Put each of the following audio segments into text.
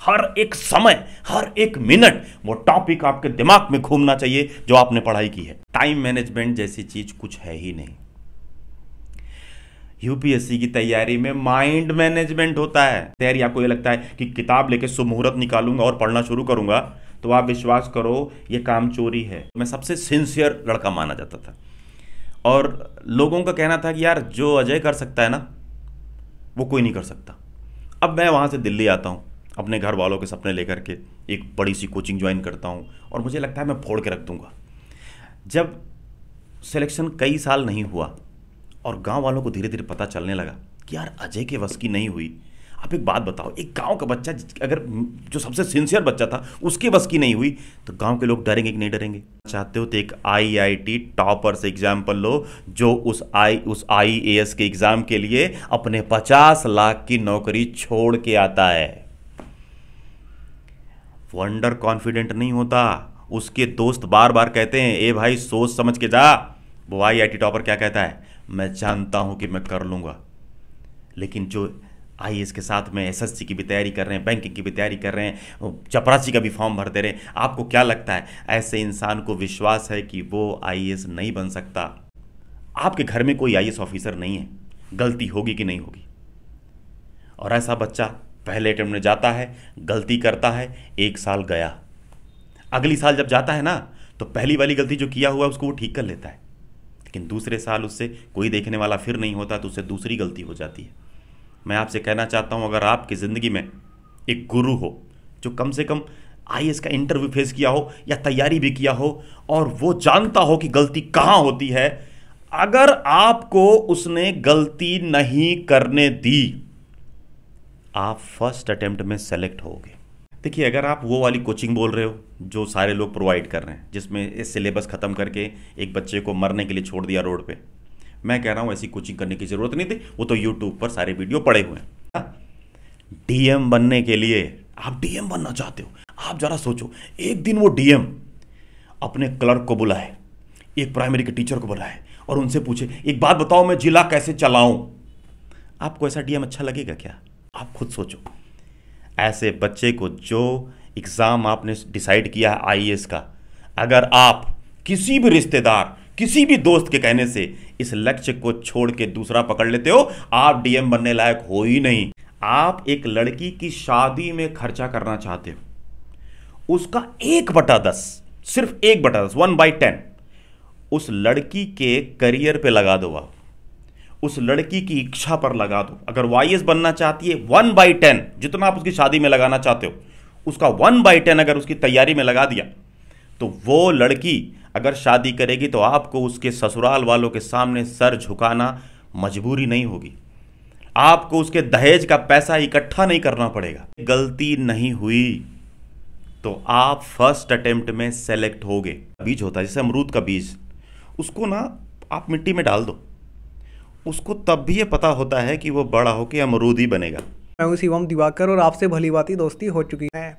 हर एक समय हर एक मिनट वो टॉपिक आपके दिमाग में घूमना चाहिए जो आपने पढ़ाई की है टाइम मैनेजमेंट जैसी चीज कुछ है ही नहीं यूपीएससी की तैयारी में माइंड मैनेजमेंट होता है तैयारी आपको ये लगता है कि किताब लेके सुमुहूर्त निकालूंगा और पढ़ना शुरू करूंगा तो आप विश्वास करो ये काम चोरी है मैं सबसे सिंसियर लड़का माना जाता था और लोगों का कहना था कि यार जो अजय कर सकता है ना वो कोई नहीं कर सकता अब मैं वहां से दिल्ली आता हूं अपने घर वालों के सपने लेकर के एक बड़ी सी कोचिंग ज्वाइन करता हूँ और मुझे लगता है मैं फोड़ के रख दूँगा जब सिलेक्शन कई साल नहीं हुआ और गांव वालों को धीरे धीरे पता चलने लगा कि यार अजय के वश की नहीं हुई आप एक बात बताओ एक गांव का बच्चा अगर जो सबसे सिंसियर बच्चा था उसके बस की नहीं हुई तो गांव के लोग डरेंगे कि नहीं डरेंगे चाहते हो तो एक आईआईटी टॉपर से एग्जाम्पल लो जो उस आई उस आईएएस के एग्ज़ाम के लिए अपने 50 लाख की नौकरी छोड़ के आता है वो अंडर कॉन्फिडेंट नहीं होता उसके दोस्त बार बार कहते हैं ए भाई सोच समझ के जा वो आई आई टॉपर क्या कहता है मैं जानता हूं कि मैं कर लूंगा लेकिन जो आई के साथ में एस की भी तैयारी कर रहे हैं बैंकिंग की भी तैयारी कर रहे हैं चपरासी का भी फॉर्म भर दे रहे हैं आपको क्या लगता है ऐसे इंसान को विश्वास है कि वो आई नहीं बन सकता आपके घर में कोई आई ऑफिसर नहीं है गलती होगी कि नहीं होगी और ऐसा बच्चा पहले अटैम्प्ट में जाता है गलती करता है एक साल गया अगली साल जब जाता है ना तो पहली वाली गलती जो किया हुआ उसको वो ठीक कर लेता है लेकिन दूसरे साल उससे कोई देखने वाला फिर नहीं होता तो उससे दूसरी गलती हो जाती है मैं आपसे कहना चाहता हूँ अगर आपकी ज़िंदगी में एक गुरु हो जो कम से कम आई का इंटरव्यू फेस किया हो या तैयारी भी किया हो और वो जानता हो कि गलती कहाँ होती है अगर आपको उसने गलती नहीं करने दी आप फर्स्ट अटैम्प्ट में सेलेक्ट होगे देखिए अगर आप वो वाली कोचिंग बोल रहे हो जो सारे लोग प्रोवाइड कर रहे हैं जिसमें इस सिलेबस ख़त्म करके एक बच्चे को मरने के लिए छोड़ दिया रोड पे मैं कह रहा हूँ ऐसी कोचिंग करने की ज़रूरत नहीं थी वो तो यूट्यूब पर सारे वीडियो पड़े हुए हैं डीएम बनने के लिए आप डीएम बनना चाहते हो आप ज़रा सोचो एक दिन वो डीएम अपने क्लर्क को बुलाए एक प्राइमरी के टीचर को बुलाए और उनसे पूछे एक बात बताओ मैं जिला कैसे चलाऊं आपको ऐसा डीएम अच्छा लगेगा क्या आप खुद सोचो ऐसे बच्चे को जो एग्ज़ाम आपने डिसाइड किया है आई का अगर आप किसी भी रिश्तेदार किसी भी दोस्त के कहने से इस लक्ष्य को छोड़ के दूसरा पकड़ लेते हो आप डीएम बनने लायक हो ही नहीं आप एक लड़की की शादी में खर्चा करना चाहते हो उसका एक बटा दस सिर्फ एक बटा दस वन बाई टेन उस लड़की के करियर पे लगा दो आप उस लड़की की इच्छा पर लगा दो अगर वाई बनना चाहती है वन बाई टेन जितना आप उसकी शादी में लगाना चाहते हो उसका वन बाई टेन अगर उसकी तैयारी में लगा दिया तो वो लड़की अगर शादी करेगी तो आपको उसके ससुराल वालों के सामने सर झुकाना मजबूरी नहीं होगी आपको उसके दहेज का पैसा इकट्ठा नहीं करना पड़ेगा गलती नहीं हुई तो आप फर्स्ट अटेम्प्ट में सेलेक्ट होगे बीज होता है जैसे अमरूद का बीज उसको ना आप मिट्टी में डाल दो उसको तब भी ये पता होता है कि वो बड़ा होकर अमरूद ही बनेगा मैं हूँ शिवम दिवाकर और आपसे भली बात दोस्ती हो चुकी है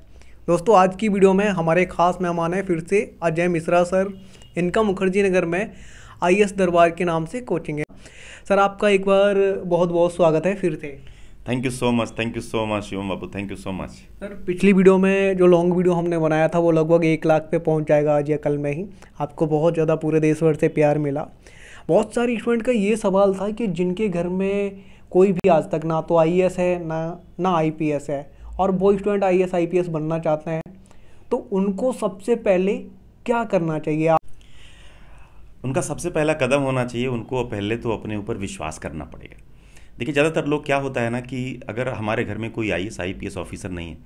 दोस्तों आज की वीडियो में हमारे खास मेहमान हैं फिर से अजय मिश्रा सर इनका मुखर्जी नगर में आई दरबार के नाम से कोचिंग है सर आपका एक बार बहुत बहुत स्वागत है फिर से thank you so much thank you so much Shivam बाबू thank you so much sir पिछली वीडियो में जो लॉन्ग वीडियो हमने बनाया था वो लगभग एक लाख पे पहुंच जाएगा आज या कल में ही आपको बहुत ज़्यादा पूरे देश भर से प्यार मिला बहुत सारे स्टूडेंट का ये सवाल था कि जिनके घर में कोई भी आज तक ना तो आई है ना ना आई है और वो स्टूडेंट आई एस आई बनना चाहते हैं तो उनको सबसे पहले क्या करना चाहिए आप उनका सबसे पहला कदम होना चाहिए उनको पहले तो अपने ऊपर विश्वास करना पड़ेगा देखिए ज़्यादातर लोग क्या होता है ना कि अगर हमारे घर में कोई आई एस ऑफिसर नहीं है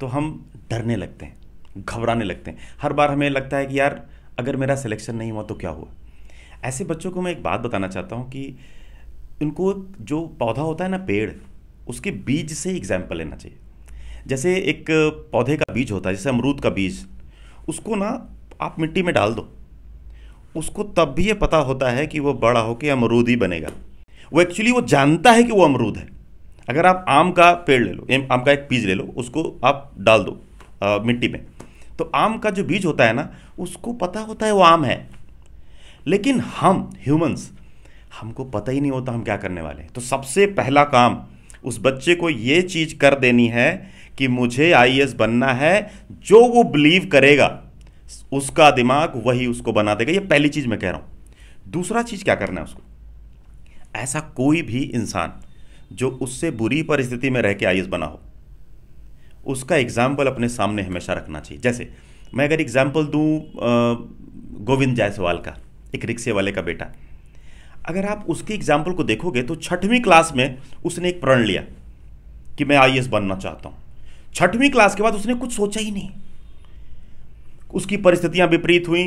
तो हम डरने लगते हैं घबराने लगते हैं हर बार हमें लगता है कि यार अगर मेरा सिलेक्शन नहीं हुआ तो क्या हुआ ऐसे बच्चों को मैं एक बात बताना चाहता हूँ कि उनको जो पौधा होता है ना पेड़ उसके बीज से एग्जाम्पल लेना चाहिए जैसे एक पौधे का बीज होता है जैसे अमरूद का बीज उसको ना आप मिट्टी में डाल दो उसको तब भी ये पता होता है कि वो बड़ा होकर अमरूद ही बनेगा वो एक्चुअली वो जानता है कि वो अमरूद है अगर आप आम का पेड़ ले लो आम का एक बीज ले लो उसको आप डाल दो आ, मिट्टी में तो आम का जो बीज होता है ना उसको पता होता है वो आम है लेकिन हम ह्यूमंस हमको पता ही नहीं होता हम क्या करने वाले हैं तो सबसे पहला काम उस बच्चे को ये चीज़ कर देनी है कि मुझे आई बनना है जो वो बिलीव करेगा उसका दिमाग वही उसको बना देगा ये पहली चीज़ मैं कह रहा हूँ दूसरा चीज़ क्या करना है उसको ऐसा कोई भी इंसान जो उससे बुरी परिस्थिति में रह के आई बना हो उसका एग्जाम्पल अपने सामने हमेशा रखना चाहिए जैसे मैं अगर एग्जाम्पल दूँ गोविंद जायसवाल का एक रिक्शे वाले का बेटा अगर आप उसकी एग्जाम्पल को देखोगे तो छठवीं क्लास में उसने एक प्रण लिया कि मैं आई बनना चाहता हूं छठवीं क्लास के बाद उसने कुछ सोचा ही नहीं उसकी परिस्थितियां विपरीत हुई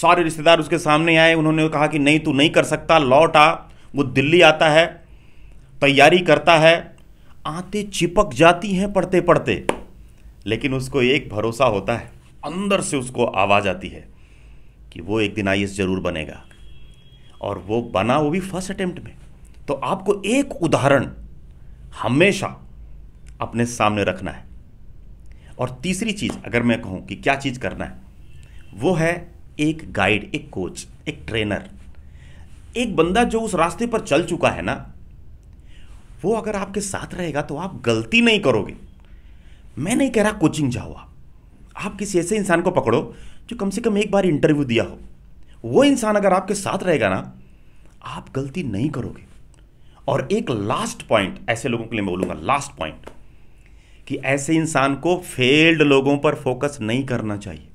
सारे रिश्तेदार उसके सामने आए उन्होंने कहा कि नहीं तू नहीं कर सकता लौट आ वो दिल्ली आता है तैयारी करता है आते चिपक जाती हैं पढ़ते पढ़ते लेकिन उसको एक भरोसा होता है अंदर से उसको आवाज़ आती है कि वो एक दिन आई ज़रूर बनेगा और वो बना वो भी फर्स्ट अटेम्प्ट में तो आपको एक उदाहरण हमेशा अपने सामने रखना है और तीसरी चीज़ अगर मैं कहूं कि क्या चीज़ करना है वो है एक गाइड एक कोच एक ट्रेनर एक बंदा जो उस रास्ते पर चल चुका है ना वो अगर आपके साथ रहेगा तो आप गलती नहीं करोगे मैं नहीं कह रहा कोचिंग जाओ आप किसी ऐसे इंसान को पकड़ो जो कम से कम एक बार इंटरव्यू दिया हो वो इंसान अगर आपके साथ रहेगा ना आप गलती नहीं करोगे और एक लास्ट पॉइंट ऐसे लोगों के लिए मैं बोलूंगा लास्ट पॉइंट कि ऐसे इंसान को फेल्ड लोगों पर फोकस नहीं करना चाहिए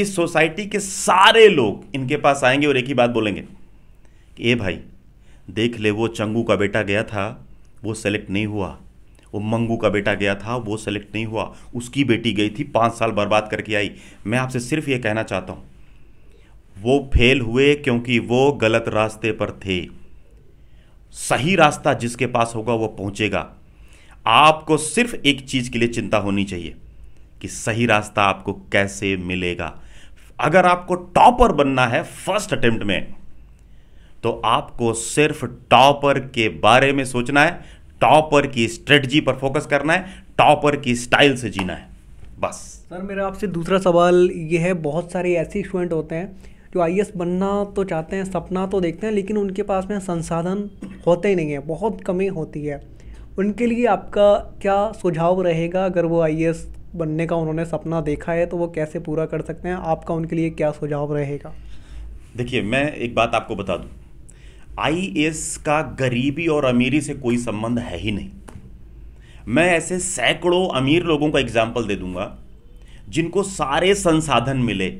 इस सोसाइटी के सारे लोग इनके पास आएंगे और एक ही बात बोलेंगे कि ए भाई देख ले वो चंगू का बेटा गया था वो सेलेक्ट नहीं हुआ वो मंगू का बेटा गया था वो सेलेक्ट नहीं हुआ उसकी बेटी गई थी पाँच साल बर्बाद करके आई मैं आपसे सिर्फ ये कहना चाहता हूँ वो फेल हुए क्योंकि वो गलत रास्ते पर थे सही रास्ता जिसके पास होगा वो पहुंचेगा आपको सिर्फ एक चीज़ के लिए चिंता होनी चाहिए कि सही रास्ता आपको कैसे मिलेगा अगर आपको टॉपर बनना है फर्स्ट अटेम्प्ट में तो आपको सिर्फ टॉपर के बारे में सोचना है टॉपर की स्ट्रेटजी पर फोकस करना है टॉपर की स्टाइल से जीना है बस सर मेरा आपसे दूसरा सवाल ये है बहुत सारे ऐसे स्टूडेंट होते हैं जो आई बनना तो चाहते हैं सपना तो देखते हैं लेकिन उनके पास में संसाधन होते ही नहीं है बहुत कमी होती है उनके लिए आपका क्या सुझाव रहेगा अगर वो आई बनने का उन्होंने सपना देखा है तो वो कैसे पूरा कर सकते हैं आपका उनके लिए क्या सुझाव रहेगा देखिए मैं एक बात आपको बता दूँ आई का गरीबी और अमीरी से कोई संबंध है ही नहीं मैं ऐसे सैकड़ों अमीर लोगों का एग्जाम्पल दे दूंगा जिनको सारे संसाधन मिले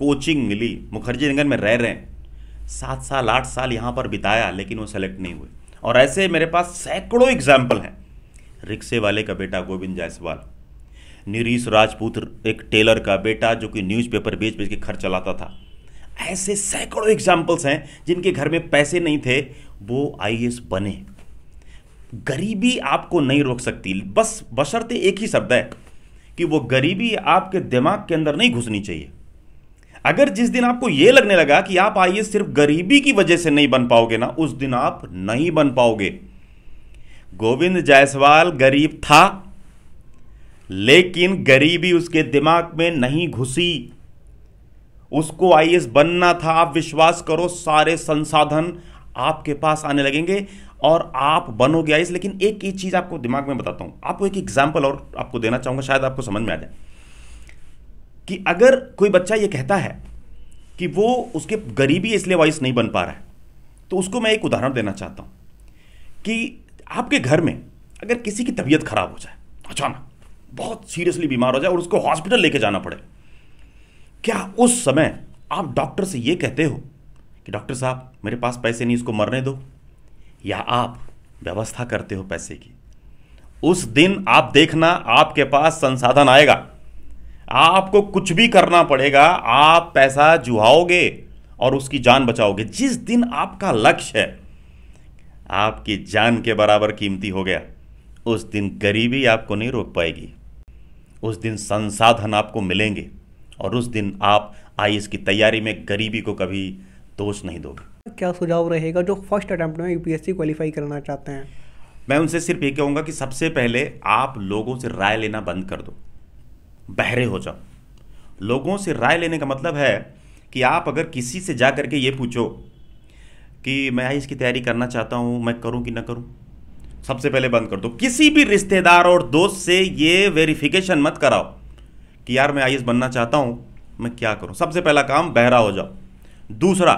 कोचिंग मिली मुखर्जी नगर में रह रहे हैं सात साल आठ साल यहाँ पर बिताया लेकिन वो सेलेक्ट नहीं हुए और ऐसे मेरे पास सैकड़ों एग्जाम्पल हैं रिक्शे वाले का बेटा गोविंद जायसवाल नीरीश राजपूत एक टेलर का बेटा जो कि न्यूज़पेपर बेच बेच के खर्च चलाता था ऐसे सैकड़ों एग्जाम्पल्स हैं जिनके घर में पैसे नहीं थे वो आई बने गरीबी आपको नहीं रोक सकती बस बशर्ते एक ही शब्द है कि वो गरीबी आपके दिमाग के अंदर नहीं घुसनी चाहिए अगर जिस दिन आपको यह लगने लगा कि आप आइए सिर्फ गरीबी की वजह से नहीं बन पाओगे ना उस दिन आप नहीं बन पाओगे गोविंद जायसवाल गरीब था लेकिन गरीबी उसके दिमाग में नहीं घुसी उसको आई बनना था आप विश्वास करो सारे संसाधन आपके पास आने लगेंगे और आप बनोगे आई लेकिन एक ही चीज़ आपको दिमाग में बताता हूँ आपको एक एग्जाम्पल और आपको देना चाहूँगा शायद आपको समझ में आ जाए कि अगर कोई बच्चा ये कहता है कि वो उसके गरीबी इसलिए वाइस नहीं बन पा रहा है तो उसको मैं एक उदाहरण देना चाहता हूँ कि आपके घर में अगर किसी की तबीयत खराब हो जाए अचानक बहुत सीरियसली बीमार हो जाए और उसको हॉस्पिटल लेके जाना पड़े क्या उस समय आप डॉक्टर से ये कहते हो कि डॉक्टर साहब मेरे पास पैसे नहीं इसको मरने दो या आप व्यवस्था करते हो पैसे की उस दिन आप देखना आपके पास संसाधन आएगा आपको कुछ भी करना पड़ेगा आप पैसा जुहाओगे और उसकी जान बचाओगे जिस दिन आपका लक्ष्य है आपकी जान के बराबर कीमती हो गया उस दिन गरीबी आपको नहीं रोक पाएगी उस दिन संसाधन आपको मिलेंगे और उस दिन आप आई की तैयारी में गरीबी को कभी दोष नहीं दोगे क्या सुझाव रहेगा जो फर्स्ट अटैम्प्ट में यूपीएससी क्वालिफाई करना चाहते हैं मैं उनसे सिर्फ ये कहूँगा कि सबसे पहले आप लोगों से राय लेना बंद कर दो बहरे हो जाओ लोगों से राय लेने का मतलब है कि आप अगर किसी से जा करके ये पूछो कि मैं आई इसकी तैयारी करना चाहता हूँ मैं करूँ कि ना करूँ सबसे पहले बंद कर दो किसी भी रिश्तेदार और दोस्त से ये वेरिफिकेशन मत कराओ कि यार मैं आई बनना चाहता हूँ मैं क्या करूँ सबसे पहला काम बहरा हो जाओ दूसरा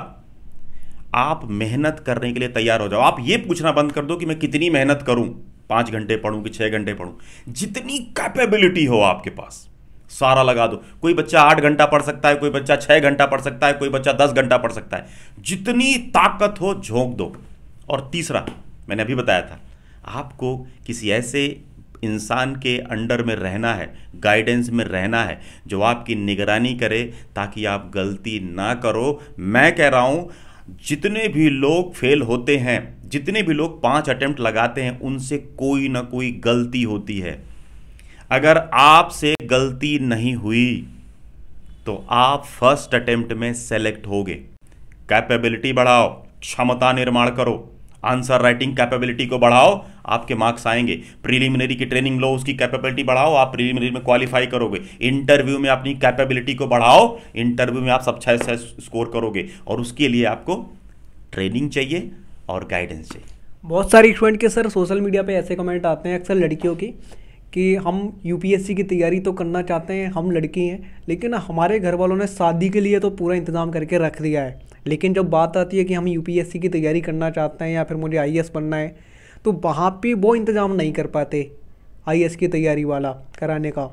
आप मेहनत करने के लिए तैयार हो जाओ आप ये पूछना बंद कर दो कि मैं कितनी मेहनत करूँ पाँच घंटे पढ़ूँ कि छः घंटे पढ़ूँ जितनी कैपेबिलिटी हो आपके पास सारा लगा दो कोई बच्चा आठ घंटा पढ़ सकता है कोई बच्चा छः घंटा पढ़ सकता है कोई बच्चा दस घंटा पढ़ सकता है जितनी ताकत हो झोंक दो और तीसरा मैंने अभी बताया था आपको किसी ऐसे इंसान के अंडर में रहना है गाइडेंस में रहना है जो आपकी निगरानी करे ताकि आप गलती ना करो मैं कह रहा हूँ जितने भी लोग फेल होते हैं जितने भी लोग पांच अटेम्प्ट लगाते हैं उनसे कोई ना कोई गलती होती है अगर आपसे गलती नहीं हुई तो आप फर्स्ट अटेम्प्ट में सेलेक्ट होगे कैपेबिलिटी बढ़ाओ क्षमता निर्माण करो आंसर राइटिंग कैपेबिलिटी को बढ़ाओ आपके मार्क्स आएंगे प्रीलिमिनरी की ट्रेनिंग लो उसकी कैपेबिलिटी बढ़ाओ आप प्रीलिमिनरी में क्वालिफाई करोगे इंटरव्यू में अपनी कैपेबिलिटी को बढ़ाओ इंटरव्यू में आप अच्छा अच्छा स्कोर करोगे और उसके लिए आपको ट्रेनिंग चाहिए और गाइडेंस चाहिए बहुत सारे स्टूडेंट के सर सोशल मीडिया पे ऐसे कमेंट आते हैं अक्सर लड़कियों की कि हम यूपीएससी की तैयारी तो करना चाहते हैं हम लड़की हैं लेकिन हमारे घर वालों ने शादी के लिए तो पूरा इंतज़ाम करके रख दिया है लेकिन जब बात आती है कि हम यूपीएससी की तैयारी करना चाहते हैं या फिर मुझे आई बनना है तो वहाँ पे वो इंतज़ाम नहीं कर पाते आई की तैयारी वाला कराने का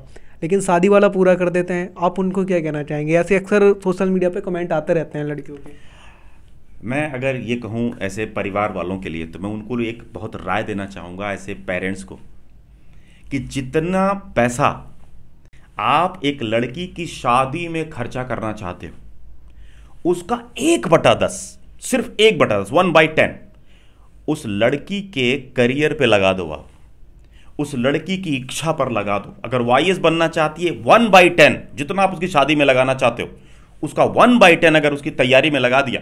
लेकिन शादी वाला पूरा कर देते हैं आप उनको क्या कहना चाहेंगे ऐसे अक्सर सोशल मीडिया पे कमेंट आते रहते हैं लड़कियों के मैं अगर ये कहूँ ऐसे परिवार वालों के लिए तो मैं उनको एक बहुत राय देना चाहूँगा ऐसे पेरेंट्स को कि जितना पैसा आप एक लड़की की शादी में खर्चा करना चाहते हो उसका एक बटा दस सिर्फ एक बटा दस वन बाई टेन उस लड़की के करियर पे लगा दो आप उस लड़की की इच्छा पर लगा दो अगर वाई बनना चाहती है वन बाई टेन जितना आप उसकी शादी में लगाना चाहते हो उसका वन बाई टेन अगर उसकी तैयारी में लगा दिया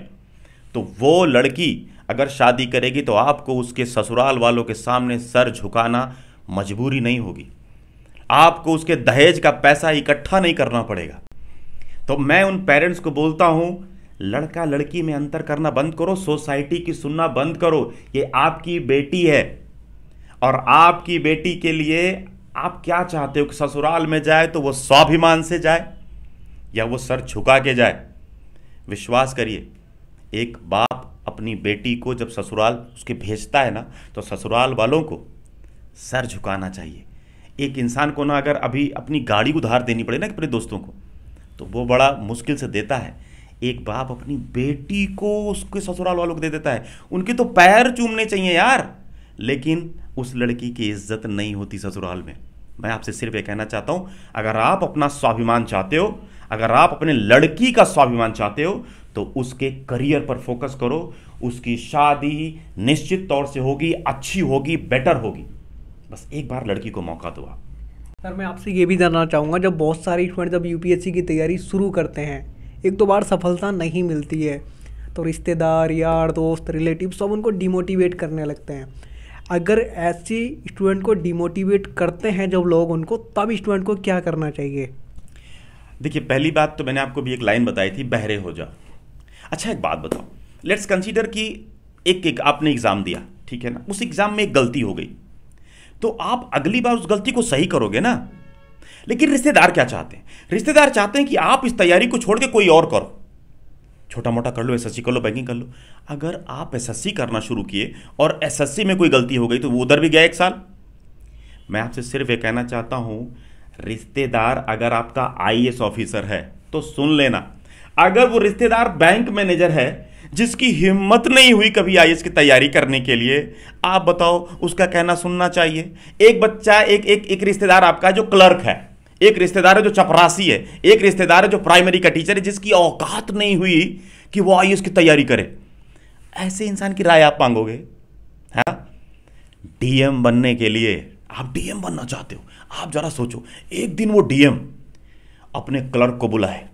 तो वो लड़की अगर शादी करेगी तो आपको उसके ससुराल वालों के सामने सर झुकाना मजबूरी नहीं होगी आपको उसके दहेज का पैसा इकट्ठा नहीं करना पड़ेगा तो मैं उन पेरेंट्स को बोलता हूं लड़का लड़की में अंतर करना बंद करो सोसाइटी की सुनना बंद करो ये आपकी बेटी है और आपकी बेटी के लिए आप क्या चाहते हो कि ससुराल में जाए तो वो स्वाभिमान से जाए या वो सर झुका के जाए विश्वास करिए एक बाप अपनी बेटी को जब ससुराल उसके भेजता है ना तो ससुराल वालों को सर झुकाना चाहिए एक इंसान को ना अगर अभी अपनी गाड़ी उधार देनी पड़े ना अपने दोस्तों को तो वो बड़ा मुश्किल से देता है एक बाप अपनी बेटी को उसके ससुराल वालों को दे देता है उनके तो पैर चूमने चाहिए यार लेकिन उस लड़की की इज्जत नहीं होती ससुराल में मैं आपसे सिर्फ ये कहना चाहता हूँ अगर आप अपना स्वाभिमान चाहते हो अगर आप अपने लड़की का स्वाभिमान चाहते हो तो उसके करियर पर फोकस करो उसकी शादी निश्चित तौर से होगी अच्छी होगी बेटर होगी बस एक बार लड़की को मौका दो आप सर मैं आपसे ये भी जानना चाहूँगा जब बहुत सारे स्टूडेंट जब यूपीएससी की तैयारी शुरू करते हैं एक दो बार सफलता नहीं मिलती है तो रिश्तेदार यार दोस्त रिलेटिव सब उनको डिमोटिवेट करने लगते हैं अगर ऐसी स्टूडेंट को डिमोटिवेट करते हैं जब लोग उनको तब स्टूडेंट को क्या करना चाहिए देखिए पहली बात तो मैंने आपको भी एक लाइन बताई थी बहरे हो जा अच्छा एक बात बताओ लेट्स कंसीडर कि एक एक आपने एग्ज़ाम दिया ठीक है ना उस एग्ज़ाम में एक गलती हो गई तो आप अगली बार उस गलती को सही करोगे ना लेकिन रिश्तेदार क्या चाहते हैं रिश्तेदार चाहते हैं कि आप इस तैयारी को छोड़ के कोई और करो छोटा मोटा कर लो एस कर लो बैंकिंग कर लो अगर आप एस करना शुरू किए और एस में कोई गलती हो गई तो वो उधर भी गया एक साल मैं आपसे सिर्फ ये कहना चाहता हूँ रिश्तेदार अगर आपका आई ऑफिसर है तो सुन लेना अगर वो रिश्तेदार बैंक मैनेजर है जिसकी हिम्मत नहीं हुई कभी आई की तैयारी करने के लिए आप बताओ उसका कहना सुनना चाहिए एक बच्चा एक एक, एक रिश्तेदार आपका जो क्लर्क है एक रिश्तेदार है जो चपरासी है एक रिश्तेदार है जो प्राइमरी का टीचर है जिसकी औकात नहीं हुई कि वो आई उसकी तैयारी करे ऐसे इंसान की राय आप मांगोगे है हाँ? डीएम बनने के लिए आप डीएम बनना चाहते हो आप जरा सोचो एक दिन वो डीएम अपने क्लर्क को बुलाए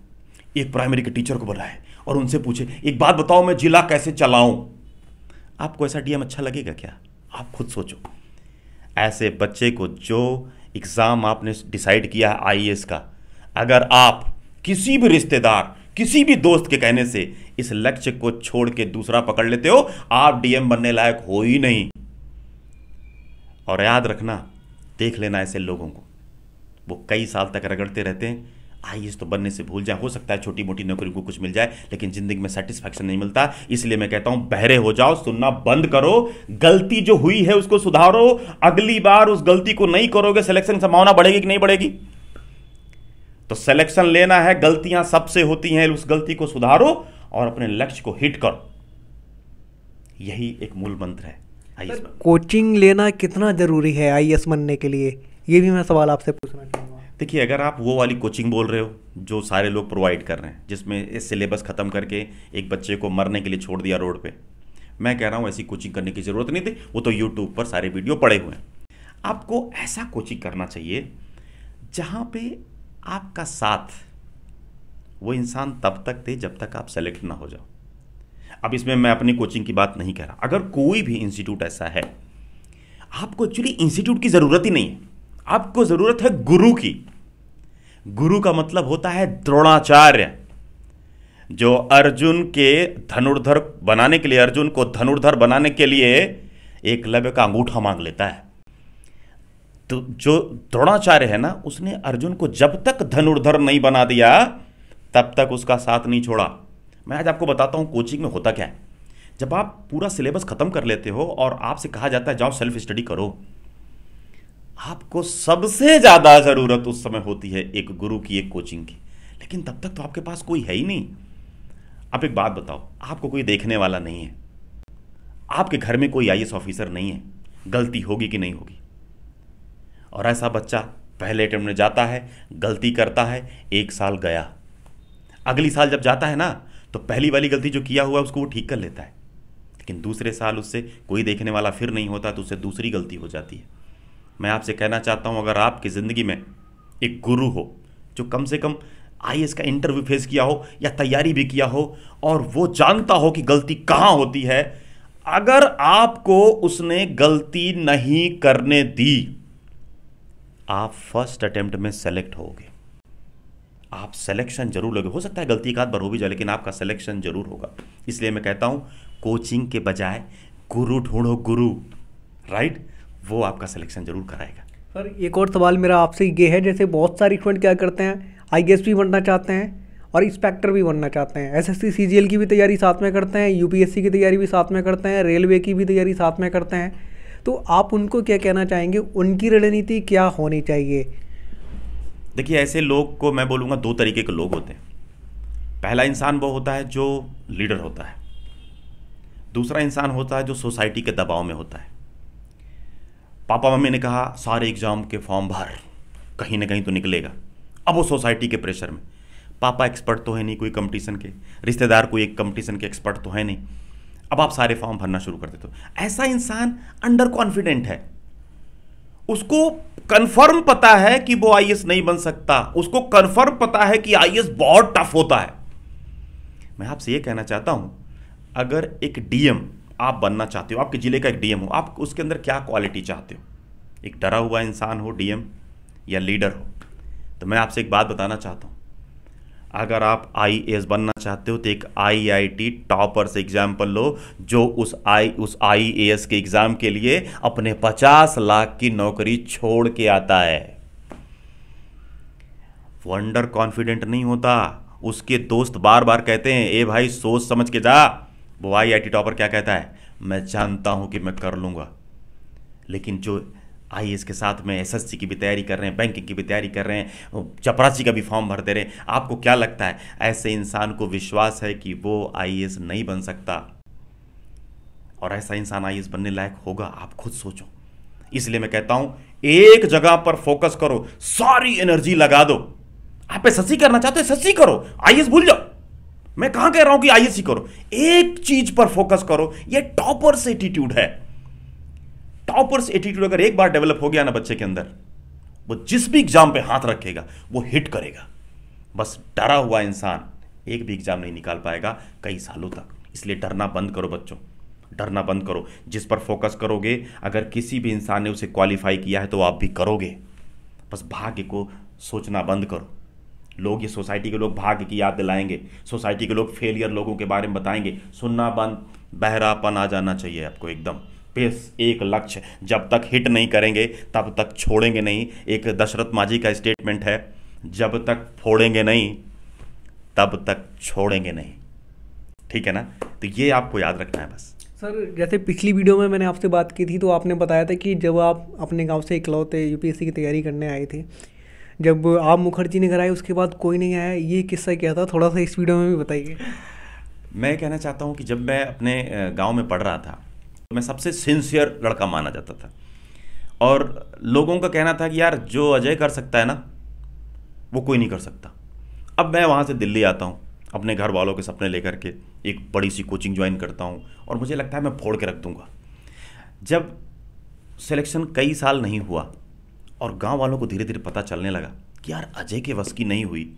एक प्राइमरी के टीचर को बुलाए और उनसे पूछे एक बात बताओ मैं जिला कैसे चलाऊं आपको ऐसा डीएम अच्छा लगेगा क्या आप खुद सोचो ऐसे बच्चे को जो एग्ज़ाम आपने डिसाइड किया है आई का अगर आप किसी भी रिश्तेदार किसी भी दोस्त के कहने से इस लक्ष्य को छोड़ के दूसरा पकड़ लेते हो आप डीएम बनने लायक हो ही नहीं और याद रखना देख लेना ऐसे लोगों को वो कई साल तक रगड़ते रहते हैं आई तो बनने से भूल जाए हो सकता है छोटी मोटी नौकरी को कुछ मिल जाए लेकिन जिंदगी में सेटिस्फैक्शन नहीं मिलता इसलिए मैं कहता हूं बहरे हो जाओ सुनना बंद करो गलती जो हुई है उसको सुधारो अगली बार उस गलती को नहीं करोगे सिलेक्शन संभावना बढ़ेगी कि नहीं बढ़ेगी तो सिलेक्शन लेना है गलतियां सबसे होती हैं उस गलती को सुधारो और अपने लक्ष्य को हिट करो यही एक मूल मंत्र है कोचिंग लेना कितना जरूरी है आईएएस बनने के लिए ये भी मैं सवाल आपसे पूछ देखिए अगर आप वो वाली कोचिंग बोल रहे हो जो सारे लोग प्रोवाइड कर रहे हैं जिसमें इस सिलेबस ख़त्म करके एक बच्चे को मरने के लिए छोड़ दिया रोड पे मैं कह रहा हूँ ऐसी कोचिंग करने की ज़रूरत नहीं थी वो तो यूट्यूब पर सारे वीडियो पड़े हुए हैं आपको ऐसा कोचिंग करना चाहिए जहाँ पे आपका साथ वो इंसान तब तक दे जब तक आप सेलेक्ट ना हो जाओ अब इसमें मैं अपनी कोचिंग की बात नहीं कह रहा अगर कोई भी इंस्टीट्यूट ऐसा है आपको एक्चुअली इंस्टीट्यूट की ज़रूरत ही नहीं है आपको ज़रूरत है गुरु की गुरु का मतलब होता है द्रोणाचार्य जो अर्जुन के धनुर्धर बनाने के लिए अर्जुन को धनुर्धर बनाने के लिए एक लव्य का अंगूठा मांग लेता है तो जो द्रोणाचार्य है ना उसने अर्जुन को जब तक धनुर्धर नहीं बना दिया तब तक उसका साथ नहीं छोड़ा मैं आज आपको बताता हूं कोचिंग में होता क्या है जब आप पूरा सिलेबस खत्म कर लेते हो और आपसे कहा जाता है जाओ सेल्फ स्टडी करो आपको सबसे ज़्यादा ज़रूरत उस समय होती है एक गुरु की एक कोचिंग की लेकिन तब तक तो आपके पास कोई है ही नहीं आप एक बात बताओ आपको कोई देखने वाला नहीं है आपके घर में कोई आई ऑफिसर नहीं है गलती होगी कि नहीं होगी और ऐसा बच्चा पहले अटैम्प्ट में जाता है गलती करता है एक साल गया अगली साल जब जाता है ना तो पहली वाली गलती जो किया हुआ है उसको वो ठीक कर लेता है लेकिन दूसरे साल उससे कोई देखने वाला फिर नहीं होता तो उससे दूसरी गलती हो जाती है मैं आपसे कहना चाहता हूँ अगर आपकी ज़िंदगी में एक गुरु हो जो कम से कम आई का इंटरव्यू फेस किया हो या तैयारी भी किया हो और वो जानता हो कि गलती कहाँ होती है अगर आपको उसने गलती नहीं करने दी आप फर्स्ट अटेम्प्ट में सेलेक्ट होगे आप सिलेक्शन जरूर लोगे हो सकता है गलती का बार हो भी जाए लेकिन आपका सिलेक्शन जरूर होगा इसलिए मैं कहता हूँ कोचिंग के बजाय गुरु ढूंढो गुरु राइट वो आपका सिलेक्शन जरूर कराएगा सर एक और सवाल मेरा आपसे ये है जैसे बहुत सारे स्टूडेंट क्या करते हैं आई भी बनना चाहते हैं और इंस्पेक्टर भी बनना चाहते हैं एस सीजीएल की भी तैयारी साथ में करते हैं यूपीएससी की तैयारी भी साथ में करते हैं रेलवे की भी तैयारी साथ में करते हैं तो आप उनको क्या कहना चाहेंगे उनकी रणनीति क्या होनी चाहिए देखिए ऐसे लोग को मैं बोलूँगा दो तरीके के लोग होते हैं पहला इंसान वो होता है जो लीडर होता है दूसरा इंसान होता है जो सोसाइटी के दबाव में होता है पापा मम्मी ने कहा सारे एग्ज़ाम के फॉर्म भर कहीं ना कहीं तो निकलेगा अब वो सोसाइटी के प्रेशर में पापा एक्सपर्ट तो है नहीं कोई कंपटीशन के रिश्तेदार कोई एक कंपटीशन के एक्सपर्ट तो है नहीं अब आप सारे फॉर्म भरना शुरू कर देते हो ऐसा इंसान अंडर कॉन्फिडेंट है उसको कन्फर्म पता है कि वो आई नहीं बन सकता उसको कन्फर्म पता है कि आई बहुत टफ होता है मैं आपसे ये कहना चाहता हूं अगर एक डीएम आप बनना चाहते हो आपके ज़िले का एक डीएम हो आप उसके अंदर क्या क्वालिटी चाहते हो एक डरा हुआ इंसान हो डीएम या लीडर हो तो मैं आपसे एक बात बताना चाहता हूँ अगर आप आई बनना चाहते हो तो एक आई आई टी टॉपर से एग्जाम्पल लो जो उस आई उस आई के एग्ज़ाम के लिए अपने 50 लाख की नौकरी छोड़ के आता है वंडर कॉन्फिडेंट नहीं होता उसके दोस्त बार बार कहते हैं ए भाई सोच समझ के जा वो आई आई टी टॉपर क्या कहता है मैं जानता हूँ कि मैं कर लूँगा लेकिन जो आई के साथ में एस की भी तैयारी कर रहे हैं बैंकिंग की भी तैयारी कर रहे हैं चपरासी का भी फॉर्म भर दे रहे हैं आपको क्या लगता है ऐसे इंसान को विश्वास है कि वो आई नहीं बन सकता और ऐसा इंसान आई बनने लायक होगा आप खुद सोचो इसलिए मैं कहता हूं एक जगह पर फोकस करो सारी एनर्जी लगा दो आप एस करना चाहते हो एस करो आई भूल जाओ मैं कहां कह रहा हूं कि आईएससी करो एक चीज पर फोकस करो ये टॉपर्स एटीट्यूड है टॉपर्स एटीट्यूड अगर एक बार डेवलप हो गया ना बच्चे के अंदर वो जिस भी एग्जाम पे हाथ रखेगा वो हिट करेगा बस डरा हुआ इंसान एक भी एग्जाम नहीं निकाल पाएगा कई सालों तक इसलिए डरना बंद करो बच्चों डरना बंद करो जिस पर फोकस करोगे अगर किसी भी इंसान ने उसे क्वालिफाई किया है तो आप भी करोगे बस भाग्य को सोचना बंद करो लोग ये सोसाइटी के लोग भाग्य की याद दिलाएंगे सोसाइटी के लोग फेलियर लोगों के बारे में बताएंगे सुनना बंद बहरापन आ जाना चाहिए आपको एकदम पेस एक लक्ष्य जब तक हिट नहीं करेंगे तब तक छोड़ेंगे नहीं एक दशरथ माझी का स्टेटमेंट है जब तक फोड़ेंगे नहीं तब तक छोड़ेंगे नहीं ठीक है ना तो ये आपको याद रखना है बस सर जैसे पिछली वीडियो में मैंने आपसे बात की थी तो आपने बताया था कि जब आप अपने गांव से इकलौते यूपीएससी की तैयारी करने आए थे जब आप मुखर्जी ने कराए उसके बाद कोई नहीं आया ये किस्सा क्या था थोड़ा सा इस वीडियो में भी बताइए मैं कहना चाहता हूँ कि जब मैं अपने गाँव में पढ़ रहा था तो मैं सबसे सिंसियर लड़का माना जाता था और लोगों का कहना था कि यार जो अजय कर सकता है ना वो कोई नहीं कर सकता अब मैं वहाँ से दिल्ली आता हूँ अपने घर वालों के सपने लेकर के एक बड़ी सी कोचिंग ज्वाइन करता हूँ और मुझे लगता है मैं फोड़ के रख दूँगा जब सिलेक्शन कई साल नहीं हुआ और गांव वालों को धीरे धीरे पता चलने लगा कि यार अजय के वश की नहीं हुई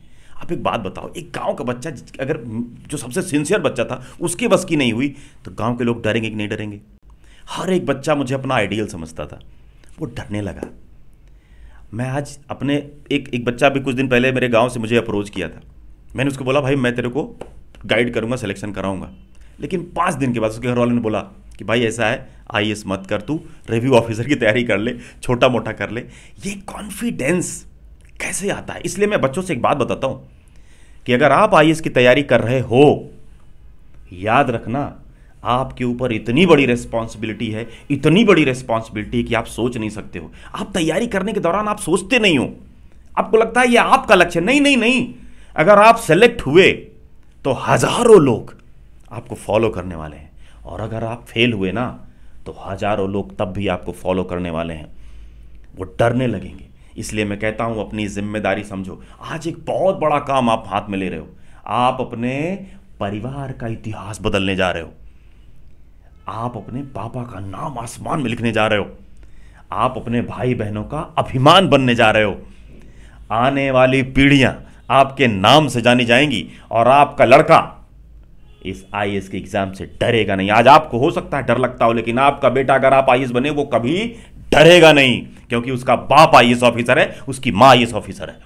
आप एक बात बताओ एक गांव का बच्चा अगर जो सबसे सिंसियर बच्चा था उसके बस की नहीं हुई तो गांव के लोग डरेंगे कि नहीं डरेंगे हर एक बच्चा मुझे अपना आइडियल समझता था वो डरने लगा मैं आज अपने एक एक बच्चा अभी कुछ दिन पहले मेरे गांव से मुझे अप्रोच किया था मैंने उसको बोला भाई मैं तेरे को गाइड करूँगा सिलेक्शन कराऊंगा लेकिन पाँच दिन के बाद उसके घर वाले ने बोला कि भाई ऐसा है आई मत कर तू रिव्यू ऑफिसर की तैयारी कर ले छोटा मोटा कर ले ये कॉन्फिडेंस कैसे आता है इसलिए मैं बच्चों से एक बात बताता हूँ कि अगर आप आई की तैयारी कर रहे हो याद रखना आपके ऊपर इतनी बड़ी रिस्पॉन्सिबिलिटी है इतनी बड़ी रिस्पॉन्सिबिलिटी है कि आप सोच नहीं सकते हो आप तैयारी करने के दौरान आप सोचते नहीं हो आपको लगता है ये आपका लक्ष्य नहीं नहीं नहीं अगर आप सेलेक्ट हुए तो हजारों लोग आपको फॉलो करने वाले हैं और अगर आप फेल हुए ना तो हजारों लोग तब भी आपको फॉलो करने वाले हैं वो डरने लगेंगे इसलिए मैं कहता हूं अपनी जिम्मेदारी समझो आज एक बहुत बड़ा काम आप हाथ में ले रहे हो आप अपने परिवार का इतिहास बदलने जा रहे हो आप अपने पापा का नाम आसमान में लिखने जा रहे हो आप अपने भाई बहनों का अभिमान बनने जा रहे हो आने वाली पीढ़ियां आपके नाम से जानी जाएंगी और आपका लड़का इस आई के एग्जाम से डरेगा नहीं आज आपको हो सकता है डर लगता हो लेकिन आपका बेटा अगर आप आई बने वो कभी डरेगा नहीं क्योंकि उसका बाप आई ऑफिसर है उसकी माँ आई ऑफिसर है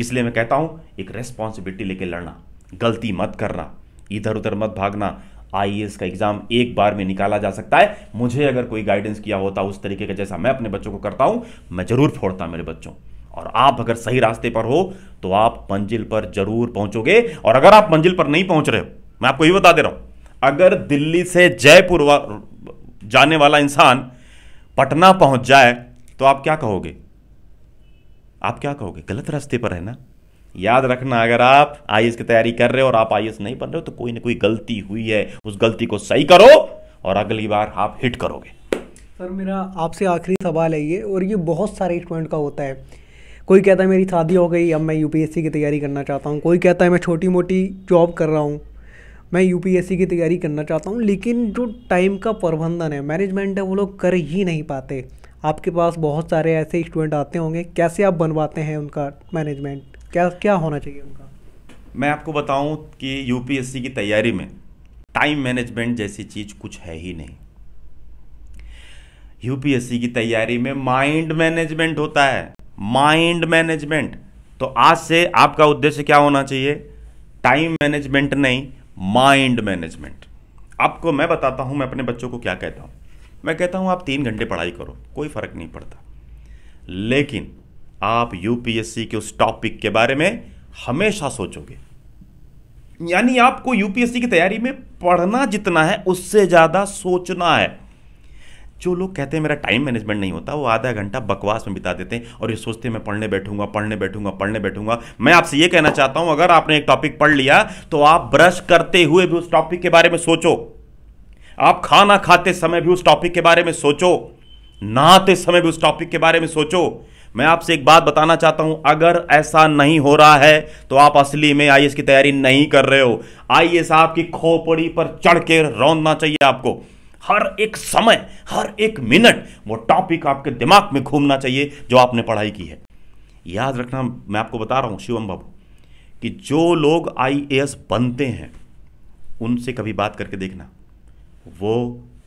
इसलिए मैं कहता हूं एक रेस्पॉन्सिबिलिटी लेके लड़ना गलती मत करना इधर उधर मत भागना आई का एग्जाम एक बार में निकाला जा सकता है मुझे अगर कोई गाइडेंस किया होता उस तरीके का जैसा मैं अपने बच्चों को करता हूं मैं जरूर फोड़ता मेरे बच्चों और आप अगर सही रास्ते पर हो तो आप मंजिल पर जरूर पहुंचोगे और अगर आप मंजिल पर नहीं पहुंच रहे हो मैं आपको ये बता दे रहा हूं अगर दिल्ली से जयपुर जाने वाला इंसान पटना पहुंच जाए तो आप क्या कहोगे आप क्या कहोगे गलत रास्ते पर है ना याद रखना अगर आप आई की तैयारी कर रहे हो और आप आई नहीं बन रहे हो तो कोई ना कोई गलती हुई है उस गलती को सही करो और अगली बार आप हिट करोगे सर मेरा आपसे आखिरी सवाल है ये और ये बहुत सारे स्टूडेंट का होता है कोई कहता है मेरी शादी हो गई अब मैं यूपीएससी की तैयारी करना चाहता हूँ कोई कहता है मैं छोटी मोटी जॉब कर रहा हूँ मैं यूपीएससी की तैयारी करना चाहता हूँ लेकिन जो टाइम का प्रबंधन है मैनेजमेंट है वो लोग कर ही नहीं पाते आपके पास बहुत सारे ऐसे स्टूडेंट आते होंगे कैसे आप बनवाते हैं उनका मैनेजमेंट क्या क्या होना चाहिए उनका मैं आपको बताऊं कि यूपीएससी की तैयारी में टाइम मैनेजमेंट जैसी चीज़ कुछ है ही नहीं यूपीएससी की तैयारी में माइंड मैनेजमेंट होता है माइंड मैनेजमेंट तो आज से आपका उद्देश्य क्या होना चाहिए टाइम मैनेजमेंट नहीं माइंड मैनेजमेंट आपको मैं बताता हूं मैं अपने बच्चों को क्या कहता हूं मैं कहता हूं आप तीन घंटे पढ़ाई करो कोई फ़र्क नहीं पड़ता लेकिन आप यूपीएससी के उस टॉपिक के बारे में हमेशा सोचोगे यानी आपको यूपीएससी की तैयारी में पढ़ना जितना है उससे ज़्यादा सोचना है जो लोग कहते हैं मेरा टाइम मैनेजमेंट नहीं होता वो आधा घंटा बकवास में बिता देते हैं और ये सोचते हैं मैं पढ़ने बैठूंगा पढ़ने बैठूंगा पढ़ने बैठूंगा मैं आपसे ये कहना चाहता हूं अगर आपने एक टॉपिक पढ़ लिया तो आप ब्रश करते हुए भी उस टॉपिक के बारे में सोचो आप खाना खाते समय भी उस टॉपिक के बारे में सोचो नहाते समय भी उस टॉपिक के बारे में सोचो मैं आपसे एक बात बताना चाहता हूं अगर ऐसा नहीं हो रहा है तो आप असली में आई की तैयारी नहीं कर रहे हो आई आपकी खोपड़ी पर चढ़ के रौंदना चाहिए आपको हर एक समय हर एक मिनट वो टॉपिक आपके दिमाग में घूमना चाहिए जो आपने पढ़ाई की है याद रखना मैं आपको बता रहा हूँ शिवम बाबू कि जो लोग आई बनते हैं उनसे कभी बात करके देखना वो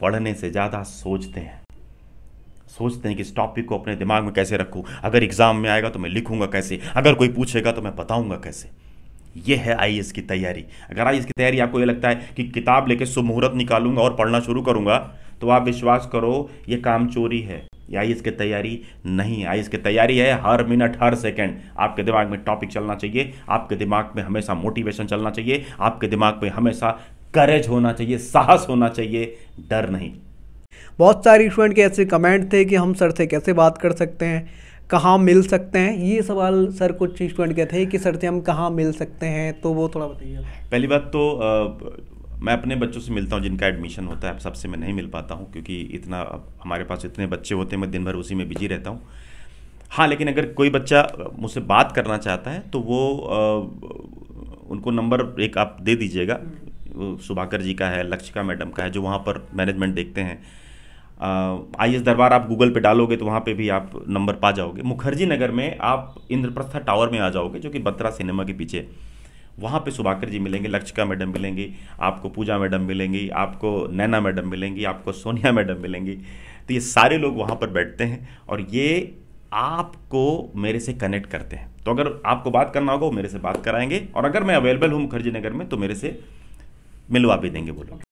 पढ़ने से ज़्यादा सोचते हैं सोचते हैं कि इस टॉपिक को अपने दिमाग में कैसे रखूं अगर एग्ज़ाम में आएगा तो मैं लिखूंगा कैसे अगर कोई पूछेगा तो मैं बताऊंगा कैसे ये है आई की तैयारी अगर आई की तैयारी आपको ये लगता है कि किताब लेके सुमुहूर्त निकालूंगा और पढ़ना शुरू करूंगा तो आप विश्वास करो ये काम चोरी है आई की तैयारी नहीं आई की तैयारी है हर मिनट हर सेकंड आपके दिमाग में टॉपिक चलना चाहिए आपके दिमाग में हमेशा मोटिवेशन चलना चाहिए आपके दिमाग में हमेशा करेज होना चाहिए साहस होना चाहिए डर नहीं बहुत सारे स्टूडेंट के ऐसे कमेंट थे कि हम सर से कैसे बात कर सकते हैं कहाँ मिल सकते हैं ये सवाल सर कुछ स्टूडेंट कहते हैं कि सर से हम कहाँ मिल सकते हैं तो वो थोड़ा बताइए पहली बात तो आ, मैं अपने बच्चों से मिलता हूँ जिनका एडमिशन होता है सबसे मैं नहीं मिल पाता हूँ क्योंकि इतना हमारे पास इतने बच्चे होते हैं मैं दिन भर उसी में बिजी रहता हूँ हाँ लेकिन अगर कोई बच्चा मुझसे बात करना चाहता है तो वो आ, उनको नंबर एक आप दे दीजिएगा हम्म। सुभाकर जी का है लक्ष्य का मैडम का है जो वहाँ पर मैनेजमेंट देखते हैं आई एस दरबार आप गूगल पे डालोगे तो वहाँ पे भी आप नंबर पा जाओगे मुखर्जी नगर में आप इंद्रप्रस्था टावर में आ जाओगे जो कि बत्रा सिनेमा के पीछे वहाँ पे सुभाकर जी मिलेंगे लक्षिका मैडम मिलेंगी आपको पूजा मैडम मिलेंगी आपको नैना मैडम मिलेंगी आपको सोनिया मैडम मिलेंगी तो ये सारे लोग वहाँ पर बैठते हैं और ये आपको मेरे से कनेक्ट करते हैं तो अगर आपको बात करना होगा वो मेरे से बात कराएंगे और अगर मैं अवेलेबल हूँ मुखर्जी नगर में तो मेरे से मिलवा भी देंगे बोलोगे